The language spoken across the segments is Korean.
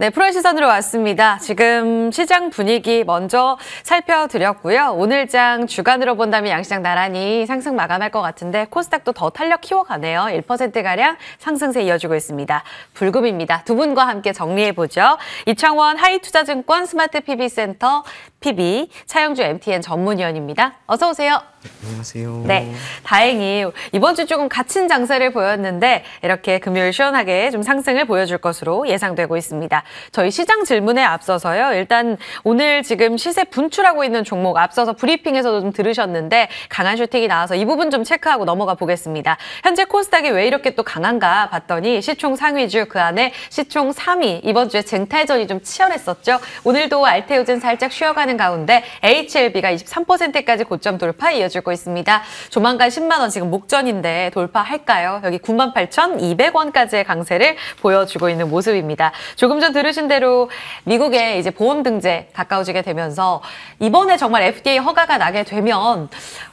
네, 프로의 시선으로 왔습니다. 지금 시장 분위기 먼저 살펴드렸고요. 오늘장 주간으로 본다면 양시장 나란히 상승 마감할 것 같은데 코스닥도 더 탄력 키워가네요. 1%가량 상승세 이어지고 있습니다. 불금입니다. 두 분과 함께 정리해보죠. 이창원 하이투자증권 스마트 PB센터 PB 차영주 MTN 전문위원입니다. 어서 오세요. 안녕하세요. 네, 다행히 이번 주 조금 갇힌 장세를 보였는데 이렇게 금요일 시원하게 좀 상승을 보여줄 것으로 예상되고 있습니다. 저희 시장 질문에 앞서서요. 일단 오늘 지금 시세 분출하고 있는 종목 앞서서 브리핑에서도 좀 들으셨는데 강한 슈팅이 나와서 이 부분 좀 체크하고 넘어가 보겠습니다. 현재 코스닥이 왜 이렇게 또 강한가 봤더니 시총 상위주 그 안에 시총 3위 이번 주에 쟁탈전이 좀 치열했었죠. 오늘도 알테오젠 살짝 쉬어가는 하락하는 가운데 HLB가 23%까지 고점 돌파 이어지고 있습니다. 조만간 10만 원 지금 목전인데 돌파할까요? 여기 98,200원까지의 강세를 보여주고 있는 모습입니다. 조금 전 들으신 대로 미국의 이제 보험 등재 가까워지게 되면서 이번에 정말 FDA 허가가 나게 되면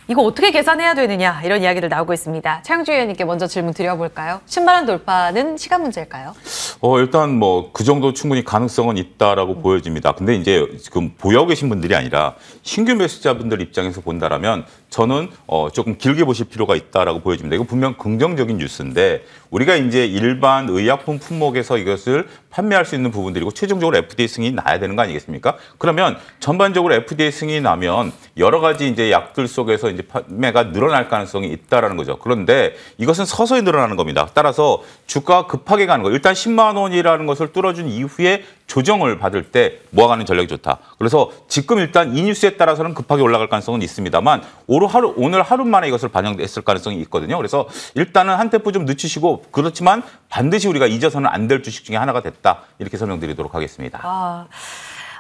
이거 어떻게 계산해야 되느냐 이런 이야기들 나오고 있습니다. 차영주 의원님께 먼저 질문 드려볼까요? 10만원 돌파는 시간 문제일까요? 어, 일단 뭐 그 정도 충분히 가능성은 있다라고 음. 보여집니다. 근데 이제 지금 보유하고 계신 분들이 아니라 신규 매수자분들 입장에서 본다라면 저는 어, 조금 길게 보실 필요가 있다라고 보여집니다. 이거 분명 긍정적인 뉴스인데 우리가 이제 일반 의약품 품목에서 이것을 판매할 수 있는 부분들이고 최종적으로 FDA 승인이 나야 되는 거 아니겠습니까? 그러면 전반적으로 FDA 승인이 나면 여러 가지 이제 약들 속에서 이제 판매가 늘어날 가능성이 있다라는 거죠. 그런데 이것은 서서히 늘어나는 겁니다. 따라서 주가가 급하게 가는 거. 일단 10만 원이라는 것을 뚫어준 이후에 조정을 받을 때 모아가는 전략이 좋다. 그래서 지금 일단 이 뉴스에 따라서는 급하게 올라갈 가능성은 있습니다만 오로 오늘 하루 오늘 하루 만에 이것을 반영됐을 가능성이 있거든요. 그래서 일단은 한 테프 좀 늦추시고 그렇지만 반드시 우리가 잊어서는 안 될 주식 중에 하나가 됐다 이렇게 설명드리도록 하겠습니다. 아, 어,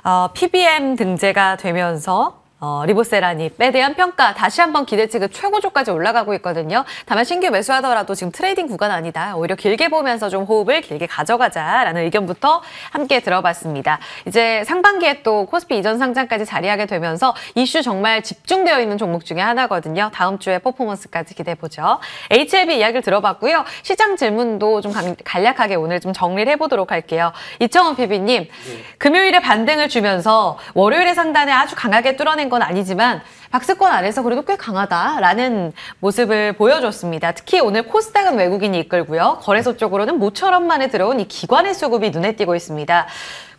아, PBM 등재가 되면서 어, 리보세라니 빼 대한 평가 다시 한번 기대치급 최고조까지 올라가고 있거든요. 다만 신규 매수하더라도 지금 트레이딩 구간 아니다. 오히려 길게 보면서 좀 호흡을 길게 가져가자라는 의견부터 함께 들어봤습니다. 이제 상반기에 또 코스피 이전 상장까지 자리하게 되면서 이슈 정말 집중되어 있는 종목 중에 하나거든요. 다음 주에 퍼포먼스까지 기대해 보죠. HLB 이야기를 들어봤고요. 시장 질문도 좀 간략하게 오늘 좀 정리를 해보도록 할게요. 이청원 PB님, 네. 금요일에 반등을 주면서 월요일에 상단에 아주 강하게 뚫어낸 승리건 아니지만 박스권 안에서 그래도 꽤 강하다라는 모습을 보여줬습니다. 특히 오늘 코스닥은 외국인이 이끌고요. 거래소 쪽으로는 모처럼 만에 들어온 이 기관의 수급이 눈에 띄고 있습니다.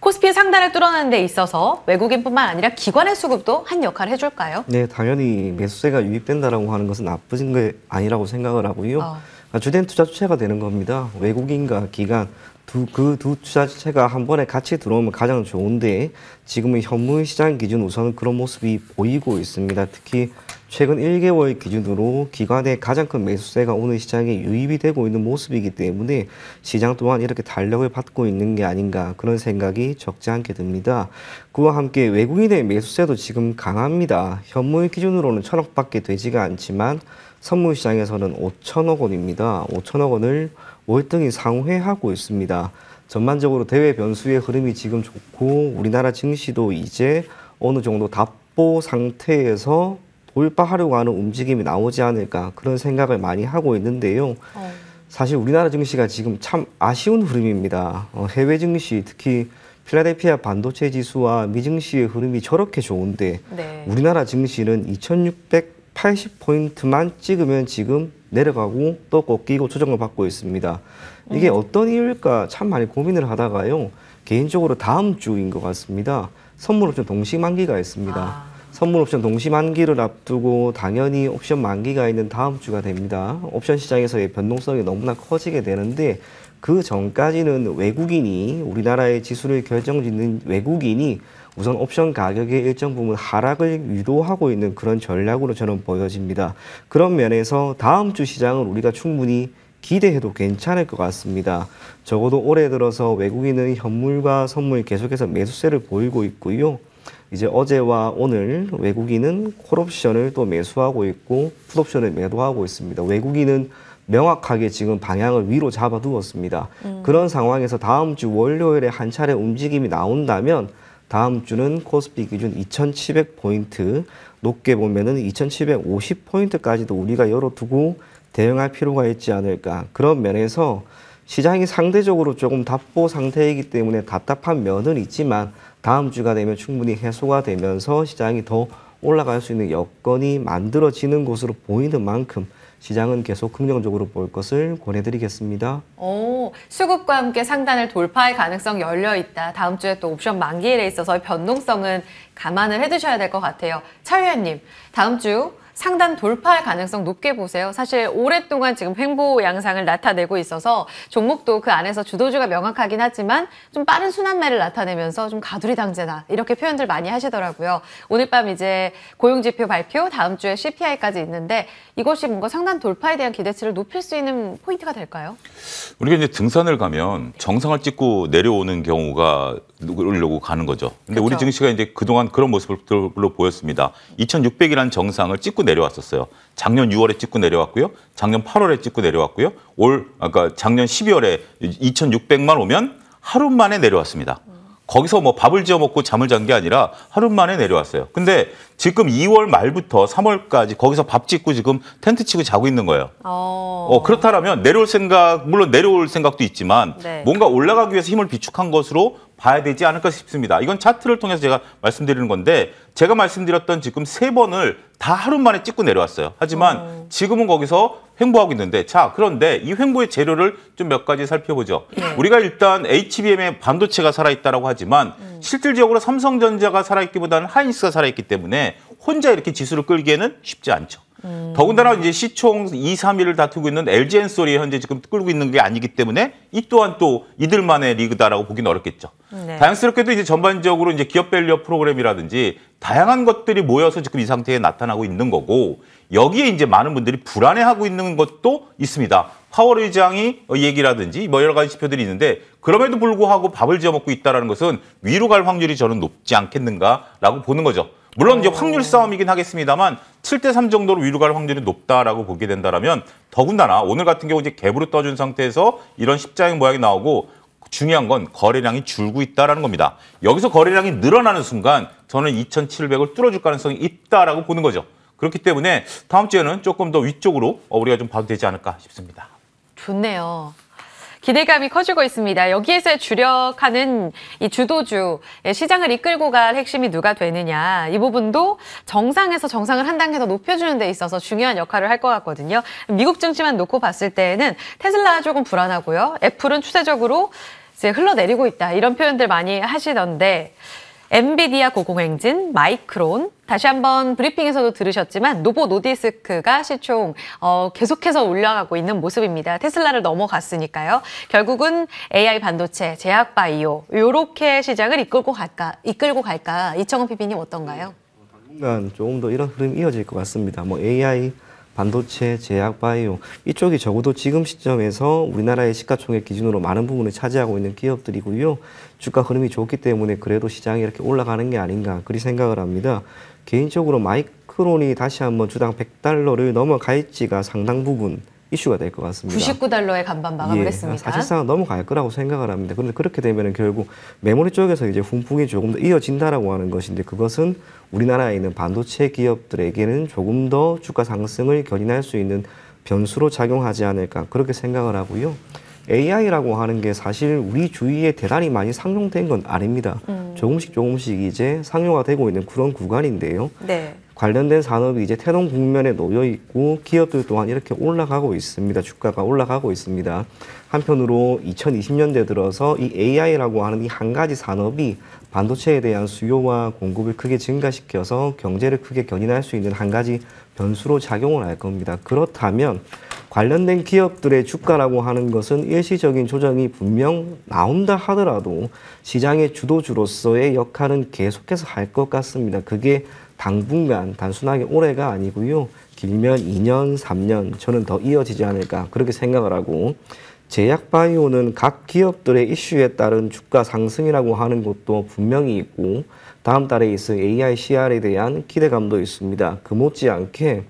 코스피 상단을 뚫어내는 데 있어서 외국인뿐만 아니라 기관의 수급도 한 역할을 해줄까요? 네, 당연히 매수세가 유입된다라고 하는 것은 나쁘진 게 아니라고 생각을 하고요. 어. 주된 투자 추세가 되는 겁니다. 외국인과 기관, 두, 그두 주자체가 한 번에 같이 들어오면 가장 좋은데 지금은 현물 시장 기준 우선 그런 모습이 보이고 있습니다. 특히 최근 1개월 기준으로 기관의 가장 큰 매수세가 오늘 시장에 유입이 되고 있는 모습이기 때문에 시장 또한 이렇게 달력을 받고 있는 게 아닌가 그런 생각이 적지 않게 듭니다. 그와 함께 외국인의 매수세도 지금 강합니다. 현물 기준으로는 천억밖에 되지가 않지만 선물 시장에서는 5천억 원입니다. 5천억 원을 월등히 상회하고 있습니다. 전반적으로 대외 변수의 흐름이 지금 좋고 우리나라 증시도 이제 어느 정도 답보 상태에서 돌파하려고 하는 움직임이 나오지 않을까 그런 생각을 많이 하고 있는데요. 어. 사실 우리나라 증시가 지금 참 아쉬운 흐름입니다. 어, 해외 증시 특히 필라델피아 반도체 지수와 미증시의 흐름이 저렇게 좋은데 네. 우리나라 증시는 2680포인트만 찍으면 지금 내려가고 또 꺾이고 조정을 받고 있습니다. 이게 음. 어떤 이유일까 참 많이 고민을 하다가요. 개인적으로 다음 주인 것 같습니다. 선물옵션 동시 만기가 있습니다. 아. 선물 옵션 동시 만기를 앞두고 당연히 옵션 만기가 있는 다음 주가 됩니다. 옵션 시장에서의 변동성이 너무나 커지게 되는데 그 전까지는 외국인이 우리나라의 지수를 결정짓는 외국인이 우선 옵션 가격의 일정 부분 하락을 유도하고 있는 그런 전략으로 저는 보여집니다. 그런 면에서 다음 주 시장은 우리가 충분히 기대해도 괜찮을 것 같습니다. 적어도 올해 들어서 외국인은 현물과 선물 계속해서 매수세를 보이고 있고요. 이제 어제와 오늘 외국인은 콜옵션을 또 매수하고 있고 풋옵션을 매도하고 있습니다. 외국인은 명확하게 지금 방향을 위로 잡아두었습니다. 음. 그런 상황에서 다음 주 월요일에 한 차례 움직임이 나온다면 다음 주는 코스피 기준 2,700포인트, 높게 보면은 2,750포인트까지도 우리가 열어두고 대응할 필요가 있지 않을까. 그런 면에서 시장이 상대적으로 조금 답보 상태이기 때문에 답답한 면은 있지만 다음 주가 되면 충분히 해소가 되면서 시장이 더 올라갈 수 있는 여건이 만들어지는 것으로 보이는 만큼 시장은 계속 긍정적으로 볼 것을 권해드리겠습니다. 오, 수급과 함께 상단을 돌파할 가능성 열려 있다. 다음 주에 또 옵션 만기일에 있어서 변동성은 감안을 해두셔야 될 것 같아요. 차현님 다음 주 상단 돌파할 가능성 높게 보세요. 사실 오랫동안 지금 횡보 양상을 나타내고 있어서 종목도 그 안에서 주도주가 명확하긴 하지만 좀 빠른 순환매를 나타내면서 좀 가두리 당제다 이렇게 표현들 많이 하시더라고요. 오늘 밤 이제 고용지표 발표 다음 주에 CPI까지 있는데 이것이 뭔가 상단 돌파에 대한 기대치를 높일 수 있는 포인트가 될까요? 우리가 이제 등산을 가면 정상을 찍고 내려오는 경우가 오려고 가는 거죠. 근데 그렇죠. 우리 증시가 이제 그동안 그런 모습으로 보였습니다. 2,600이라는 정상을 찍고 내려왔었어요. 작년 6월에 찍고 내려왔고요. 작년 8월에 찍고 내려왔고요. 올, 아까 그러니까 작년 12월에 2,600만 오면 하루 만에 내려왔습니다. 거기서 뭐 밥을 지어 먹고 잠을 잔 게 아니라 하루 만에 내려왔어요. 근데 지금 2월 말부터 3월까지 거기서 밥 짓고 지금 텐트 치고 자고 있는 거예요. 어, 어 그렇다면 라 내려올 생각, 물론 내려올 생각도 있지만 네. 뭔가 올라가기 위해서 힘을 비축한 것으로 봐야 되지 않을까 싶습니다. 이건 차트를 통해서 제가 말씀드리는 건데 제가 말씀드렸던 지금 세 번을 다 하루 만에 찍고 내려왔어요. 하지만 어. 지금은 거기서 횡보하고 있는데 자 그런데 이 횡보의 재료를 좀 몇 가지 살펴보죠. 네. 우리가 일단 HBM의 반도체가 살아있다라고 하지만 음. 실질적으로 삼성전자가 살아있기보다는 하이닉스가 살아있기 때문에 혼자 이렇게 지수를 끌기에는 쉽지 않죠. 음. 더군다나 이제 시총 2, 3위를 다투고 있는 LG 엔솔이 현재 지금 끌고 있는 게 아니기 때문에 이 또한 또 이들만의 리그다라고 보기는 어렵겠죠. 네. 다양스럽게도 이제 전반적으로 이제 기업 밸류 업 프로그램이라든지 다양한 것들이 모여서 지금 이 상태에 나타나고 있는 거고 여기에 이제 많은 분들이 불안해하고 있는 것도 있습니다. 파월 의장이 얘기라든지 뭐 여러 가지 지표들이 있는데 그럼에도 불구하고 밥을 지어 먹고 있다라는 것은 위로 갈 확률이 저는 높지 않겠는가라고 보는 거죠. 물론 이제 확률 싸움이긴 하겠습니다만 7대 3 정도로 위로 갈 확률이 높다라고 보게 된다라면 더군다나 오늘 같은 경우 이제 갭으로 떠준 상태에서 이런 십자형 모양이 나오고 중요한 건 거래량이 줄고 있다라는 겁니다. 여기서 거래량이 늘어나는 순간 저는 2,700을 뚫어줄 가능성이 있다라고 보는 거죠. 그렇기 때문에 다음 주에는 조금 더 위쪽으로 어, 우리가 좀 봐도 되지 않을까 싶습니다. 좋네요. 기대감이 커지고 있습니다. 여기에서 주력하는 이 주도주, 예, 시장을 이끌고 갈 핵심이 누가 되느냐. 이 부분도 정상에서 정상을 한 단계 더 높여주는 데 있어서 중요한 역할을 할 것 같거든요. 미국 증시만 놓고 봤을 때에는 테슬라 조금 불안하고요. 애플은 추세적으로 이제 흘러내리고 있다. 이런 표현들 많이 하시던데 엔비디아 고공행진, 마이크론, 다시 한번 브리핑에서도 들으셨지만 노보 노디스크가 시총 어, 계속해서 올라가고 있는 모습입니다. 테슬라를 넘어갔으니까요. 결국은 AI 반도체, 제약바이오 이렇게 시장을 이끌고 갈까? 이끌고 갈까? 이청원 PB님 어떤가요? 네, 어, 당분간 조금 더 이런 흐름이 이어질 것 같습니다. 뭐 AI 반도체, 제약, 바이오 이쪽이 적어도 지금 시점에서 우리나라의 시가총액 기준으로 많은 부분을 차지하고 있는 기업들이고요. 주가 흐름이 좋기 때문에 그래도 시장이 이렇게 올라가는 게 아닌가 그리 생각을 합니다. 개인적으로 마이크론이 다시 한번 주당 100달러를 넘어갈지가 상당 부분 이슈가 될 것 같습니다. 99달러에 간반 마감을 예, 했습니다. 사실상 넘어갈 거라고 생각을 합니다. 그런데 그렇게 되면 결국 메모리 쪽에서 이제 훈풍이 조금 더 이어진다라고 하는 것인데 그것은 우리나라에 있는 반도체 기업들에게는 조금 더 주가 상승을 견인할 수 있는 변수로 작용하지 않을까 그렇게 생각을 하고요. AI라고 하는 게 사실 우리 주위에 대단히 많이 상용된 건 아닙니다. 음. 조금씩 조금씩 이제 상용화되고 있는 그런 구간인데요. 네. 관련된 산업이 이제 태동 국면에 놓여 있고 기업들 또한 이렇게 올라가고 있습니다. 주가가 올라가고 있습니다. 한편으로 2020년대 들어서 이 AI라고 하는 이 한 가지 산업이 반도체에 대한 수요와 공급을 크게 증가시켜서 경제를 크게 견인할 수 있는 한 가지 변수로 작용을 할 겁니다. 그렇다면 관련된 기업들의 주가라고 하는 것은 일시적인 조정이 분명 나온다 하더라도 시장의 주도주로서의 역할은 계속해서 할 것 같습니다. 그게 당분간 단순하게 올해가 아니고요. 길면 2년, 3년 저는 더 이어지지 않을까 그렇게 생각을 하고 제약바이오는 각 기업들의 이슈에 따른 주가 상승이라고 하는 것도 분명히 있고 다음 달에 있을 AI CR에 대한 기대감도 있습니다. 그 못지않게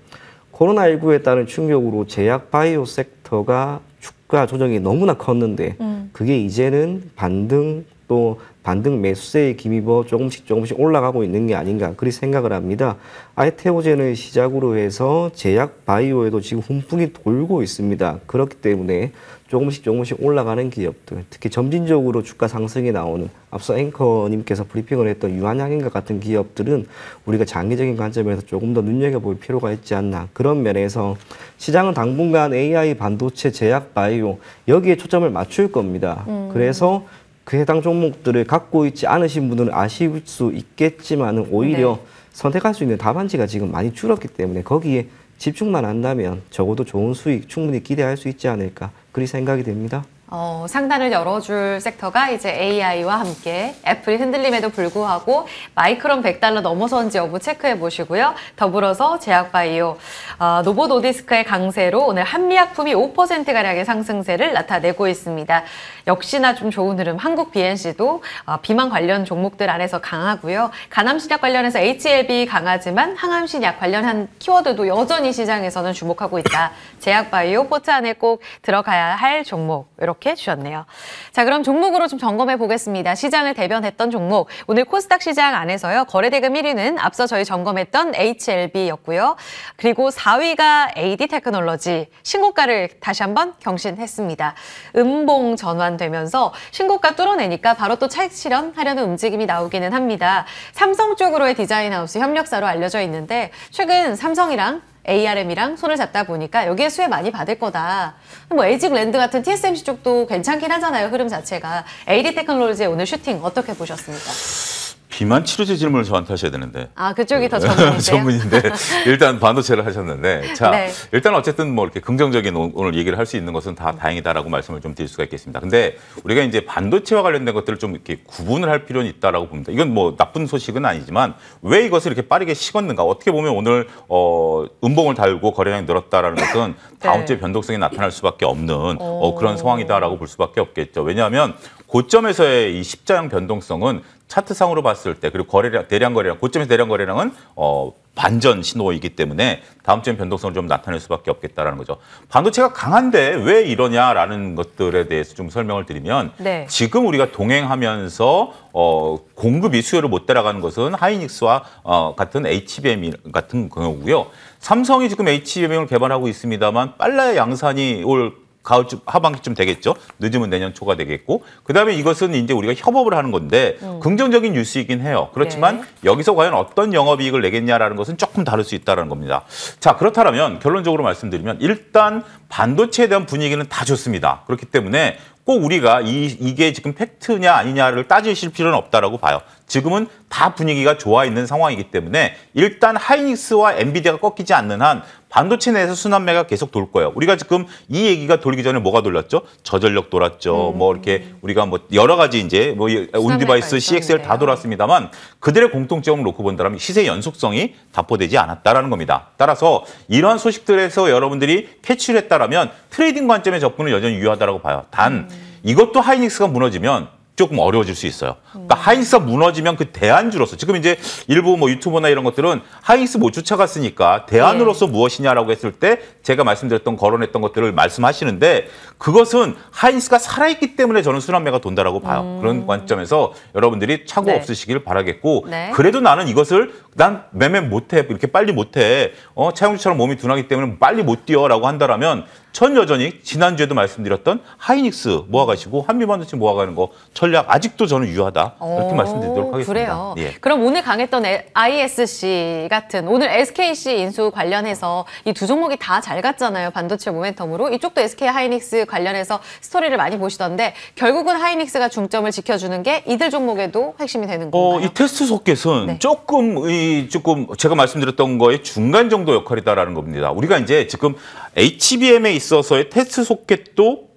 코로나19에 따른 충격으로 제약바이오 섹터가 주가 조정이 너무나 컸는데 음. 그게 이제는 반등 또 반등 매수세에 김입어 조금씩 조금씩 올라가고 있는 게 아닌가 그리 생각을 합니다. 아이테오젠을 시작으로 해서 제약 바이오에도 지금 훈풍이 돌고 있습니다. 그렇기 때문에 조금씩 조금씩 올라가는 기업들, 특히 점진적으로 주가 상승이 나오는 앞서 앵커님께서 브리핑을 했던 유한양인과 같은 기업들은 우리가 장기적인 관점에서 조금 더 눈여겨볼 필요가 있지 않나 그런 면에서 시장은 당분간 AI, 반도체, 제약, 바이오 여기에 초점을 맞출 겁니다. 음. 그래서 그 해당 종목들을 갖고 있지 않으신 분들은 아실 수 있겠지만 오히려 네. 선택할 수 있는 답안지가 지금 많이 줄었기 때문에 거기에 집중만 한다면 적어도 좋은 수익 충분히 기대할 수 있지 않을까 그리 생각이 됩니다. 어, 상단을 열어줄 섹터가 이제 AI와 함께 애플이 흔들림에도 불구하고 마이크론 100달러 넘어선지 여부 체크해 보시고요. 더불어서 제약바이오, 어, 노보노디스크의 강세로 오늘 한미약품이 5%가량의 상승세를 나타내고 있습니다. 역시나 좀 좋은 흐름 한국 BNC도 어, 비만 관련 종목들 안에서 강하고요. 간암신약 관련해서 HLB 강하지만 항암신약 관련한 키워드도 여전히 시장에서는 주목하고 있다. 제약바이오 포트 안에 꼭 들어가야 할 종목 이렇게 기억해 주셨네요. 자, 그럼 종목으로 좀 점검해 보겠습니다. 시장을 대변했던 종목. 오늘 코스닥 시장 안에서요. 거래대금 1위는 앞서 저희 점검했던 HLB였고요. 그리고 4위가 AD 테크놀로지. 신고가를 다시 한번 경신했습니다. 음봉 전환되면서 신고가 뚫어내니까 바로 또 차익 실현하려는 움직임이 나오기는 합니다. 삼성 쪽으로의 디자인하우스 협력사로 알려져 있는데 최근 삼성이랑 ARM이랑 손을 잡다 보니까 여기에 수혜 많이 받을 거다. 뭐 에이직 랜드 같은 TSMC 쪽도 괜찮긴 하잖아요. 흐름 자체가. AD 테크놀로지의 오늘 슈팅 어떻게 보셨습니까? 비만 치료제 질문을 저한테 하셔야 되는데. 아 그쪽이 더전문이세 네, 전문인데 일단 반도체를 하셨는데 자 네. 일단 어쨌든 뭐 이렇게 긍정적인 오늘 얘기를 할 수 있는 것은 다 다행이다라고 말씀을 좀 드릴 수가 있겠습니다. 근데 우리가 이제 반도체와 관련된 것들을 좀 이렇게 구분을 할 필요는 있다라고 봅니다. 이건 뭐 나쁜 소식은 아니지만 왜 이것을 이렇게 빠르게 식었는가? 어떻게 보면 오늘 어 음봉을 달고 거래량이 늘었다라는 것은 네. 다음 주에 변동성이 나타날 수밖에 없는 어, 그런 상황이다라고 볼 수밖에 없겠죠. 왜냐하면 고점에서의 이 십자형 변동성은 차트상으로 봤을 때 그리고 거래량 대량 거래량 고점에서 대량 거래량은 어 반전 신호이기 때문에 다음 주엔 변동성을 좀 나타낼 수밖에 없겠다라는 거죠. 반도체가 강한데 왜 이러냐라는 것들에 대해서 좀 설명을 드리면 네. 지금 우리가 동행하면서 어 공급이 수요를 못 따라가는 것은 하이닉스와 어 같은 HBM 같은 경우고요. 삼성이 지금 HBM을 개발하고 있습니다만 빨라야 양산이 올 가을쯤 하반기쯤 되겠죠. 늦으면 내년 초가 되겠고 그다음에 이것은 이제 우리가 협업을 하는 건데 음. 긍정적인 뉴스이긴 해요. 그렇지만 네. 여기서 과연 어떤 영업 이익을 내겠냐라는 것은 조금 다를 수 있다는 겁니다. 자, 그렇다면 결론적으로 말씀드리면 일단 반도체에 대한 분위기는 다 좋습니다. 그렇기 때문에 꼭 우리가 이, 이게 지금 팩트냐 아니냐를 따지실 필요는 없다라고 봐요. 지금은 다 분위기가 좋아 있는 상황이기 때문에 일단 하이닉스와 엔비디아가 꺾이지 않는 한 반도체 내에서 순환매가 계속 돌 거예요. 우리가 지금 이 얘기가 돌기 전에 뭐가 돌렸죠? 저전력 돌았죠. 음. 뭐 이렇게 우리가 뭐 여러 가지 이제 뭐 온디바이스, CXL 다 돌았습니다만 그들의 공통점을 놓고 본다면 시세 연속성이 답보되지 않았다라는 겁니다. 따라서 이러한 소식들에서 여러분들이 캐치를 했다라면 트레이딩 관점의 접근은 여전히 유효하다고 봐요. 단 음. 이것도 하이닉스가 무너지면 조금 어려워질 수 있어요. 그러니까 음. 하이스가 무너지면 그 대안주로서 지금 이제 일부 뭐 유튜버나 이런 것들은 하이스못 쫓아갔으니까 뭐 대안으로서 네. 무엇이냐라고 했을 때 제가 말씀드렸던 거론했던 것들을 말씀하시는데 그것은 하이스가 살아있기 때문에 저는 순환매가 돈다라고 봐요. 음. 그런 관점에서 여러분들이 착오 네. 없으시길 바라겠고 네. 그래도 나는 이것을 난 매매 못해 이렇게 빨리 못해 어, 차용주처럼 몸이 둔하기 때문에 빨리 못 뛰어라고 한다라면 전 여전히 지난주에도 말씀드렸던 하이닉스 모아가시고 한미반도체 모아가는 거 전략 아직도 저는 유효하다 이렇게 말씀드리도록 하겠습니다. 그래요. 예. 그럼 오늘 강했던 ISC 같은 오늘 SKC 인수 관련해서 이 두 종목이 다 잘 갔잖아요. 반도체 모멘텀으로 이쪽도 SK 하이닉스 관련해서 스토리를 많이 보시던데 결국은 하이닉스가 중점을 지켜주는 게 이들 종목에도 핵심이 되는 어, 건가요? 어, 이 테스트 소켓은 네. 조금 이 조금 제가 말씀드렸던 거의 중간 정도 역할이다라는 겁니다. 우리가 이제 지금 HBM에 있 있어서의 테스트 소켓도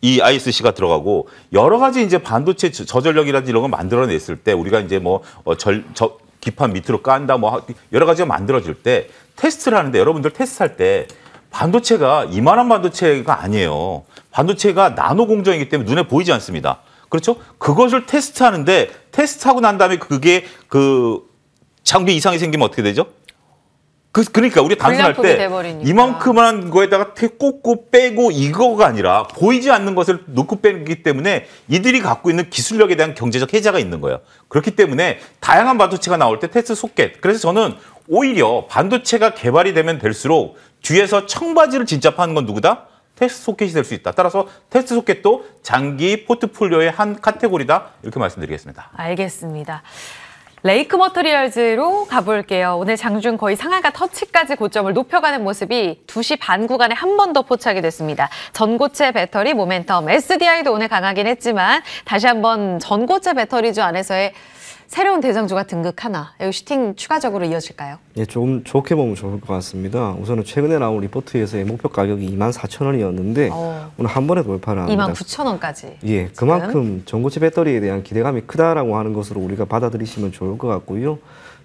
이 ISC가 들어가고 여러 가지 이제 반도체 저전력이라든지 이런 걸 만들어냈을 때 우리가 이제 뭐 어, 절, 저, 기판 밑으로 깐다 뭐 여러 가지가 만들어질 때 테스트를 하는데 여러분들 테스트할 때 반도체가 이만한 반도체가 아니에요. 반도체가 나노 공정이기 때문에 눈에 보이지 않습니다. 그렇죠? 그것을 테스트하는데 테스트하고 난 다음에 그게 그 장비 이상이 생기면 어떻게 되죠? 그, 그러니까 우리 단순할 때 돼버리니까. 이만큼한 거에다가 꽂고 빼고 이거가 아니라 보이지 않는 것을 놓고 빼기 때문에 이들이 갖고 있는 기술력에 대한 경제적 해자가 있는 거예요. 그렇기 때문에 다양한 반도체가 나올 때 테스트 소켓. 그래서 저는 오히려 반도체가 개발이 되면 될수록 뒤에서 청바지를 진짜 파는 건 누구다? 테스트 소켓이 될 수 있다. 따라서 테스트 소켓도 장기 포트폴리오의 한 카테고리다. 이렇게 말씀드리겠습니다. 알겠습니다. 레이크 머트리얼즈로 가볼게요. 오늘 장중 거의 상하가 터치까지 고점을 높여가는 모습이 2시 반 구간에 한 번 더 포착이 됐습니다. 전고체 배터리 모멘텀, SDI도 오늘 강하긴 했지만 다시 한번 전고체 배터리주 안에서의 새로운 대상주가 등극하나 이 슈팅 추가적으로 이어질까요? 예, 조금 좋게 보면 좋을 것 같습니다. 우선은 최근에 나온 리포트에서 목표 가격이 2만 4천 원이었는데 어. 오늘 한 번에 돌파를 합니다. 2만 9천 원까지. 예, 그만큼 전고체 배터리에 대한 기대감이 크다라고 하는 것으로 우리가 받아들이시면 좋을 것 같고요.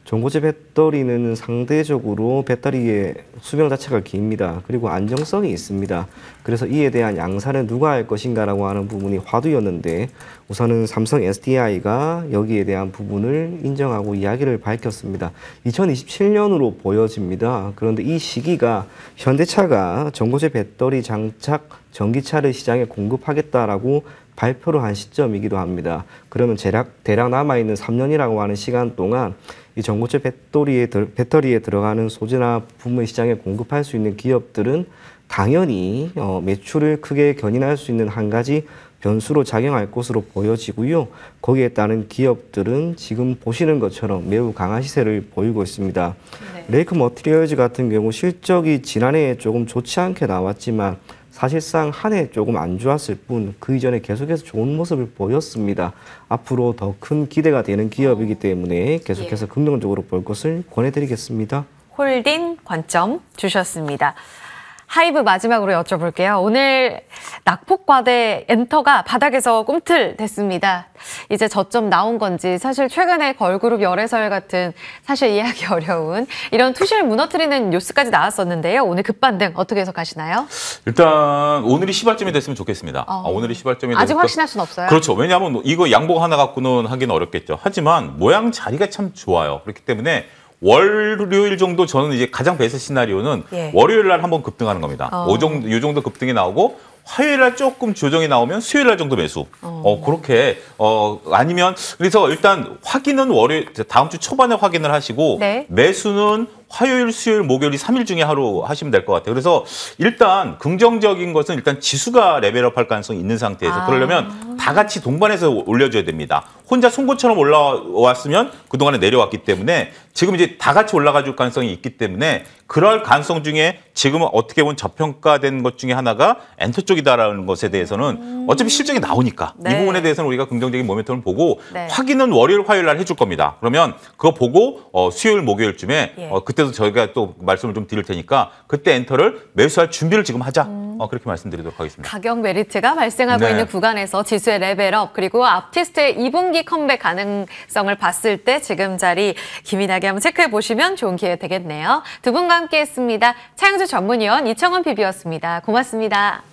전고체 배터리는 상대적으로 배터리의 수명 자체가 깁니다. 그리고 안정성이 있습니다. 그래서 이에 대한 양산은 누가 할 것인가라고 하는 부분이 화두였는데 우선은 삼성 SDI가 여기에 대한 부분을 인정하고 이야기를 밝혔습니다. 2027년으로 보여집니다. 그런데 이 시기가 현대차가 전고체 배터리 장착 전기차를 시장에 공급하겠다라고 발표를 한 시점이기도 합니다. 그러면 대략, 대략 남아있는 3년이라고 하는 시간 동안 이 전고체 배터리에, 배터리에 들어가는 소재나 부품을 시장에 공급할 수 있는 기업들은 당연히 어, 매출을 크게 견인할 수 있는 한 가지 변수로 작용할 것으로 보여지고요. 거기에 따른 기업들은 지금 보시는 것처럼 매우 강한 시세를 보이고 있습니다. 네. 레이크 머티리얼즈 같은 경우 실적이 지난해에 조금 좋지 않게 나왔지만 사실상 한 해 조금 안 좋았을 뿐 그 이전에 계속해서 좋은 모습을 보였습니다. 앞으로 더 큰 기대가 되는 기업이기 때문에 계속해서 예. 긍정적으로 볼 것을 권해드리겠습니다. 홀딩 관점 주셨습니다. 하이브 마지막으로 여쭤볼게요. 오늘 낙폭과대 엔터가 바닥에서 꿈틀댔습니다. 이제 저점 나온 건지 사실 최근에 걸그룹 열애설 같은 사실 이해하기 어려운 이런 투실 무너뜨리는 뉴스까지 나왔었는데요. 오늘 급반등 어떻게 해석하시나요? 일단 오늘이 시발점이 됐으면 좋겠습니다. 어. 아, 오늘이 시발점이 아직 확신할 수 없어요. 그렇죠. 왜냐하면 뭐 이거 양복 하나 갖고는 하긴 어렵겠죠. 하지만 모양 자리가 참 좋아요. 그렇기 때문에 월요일 정도 저는 이제 가장 베스트 시나리오는 예. 월요일 날 한번 급등하는 겁니다. 어. 오 정도, 요 정도 급등이 나오고 화요일 날 조금 조정이 나오면 수요일 날 정도 매수. 어. 어, 그렇게 어 아니면 그래서 일단 확인은 월요일 다음 주 초반에 확인을 하시고 네. 매수는 화요일, 수요일, 목요일이 삼 일 중에 하루 하시면 될 것 같아요. 그래서 일단 긍정적인 것은 일단 지수가 레벨업할 가능성이 있는 상태에서 아. 그러려면 다 같이 동반해서 올려줘야 됩니다. 혼자 송곳처럼 올라왔으면 그동안에 내려왔기 때문에 지금 이제 다 같이 올라가줄 가능성이 있기 때문에 그럴 가능성 중에 지금은 어떻게 보면 저평가된 것 중에 하나가 엔터 쪽이다라는 것에 대해서는 음. 어차피 실적이 나오니까 네. 이 부분에 대해서는 우리가 긍정적인 모멘텀을 보고 네. 확인은 월요일 화요일 날 해줄 겁니다. 그러면 그거 보고 어, 수요일 목요일쯤에 예. 어, 그때도 저희가 또 말씀을 좀 드릴 테니까 그때 엔터를 매수할 준비를 지금 하자 음. 어, 그렇게 말씀드리도록 하겠습니다. 가격 메리트가 발생하고 네. 있는 구간에서 지수의 레벨업 그리고 아티스트의 2분기 컴백 가능성을 봤을 때 지금 자리 기민하게 한번 체크해 보시면 좋은 기회 되겠네요. 두 분과 함께했습니다. 차영주 전문위원 이청원 PB였습니다. 고맙습니다.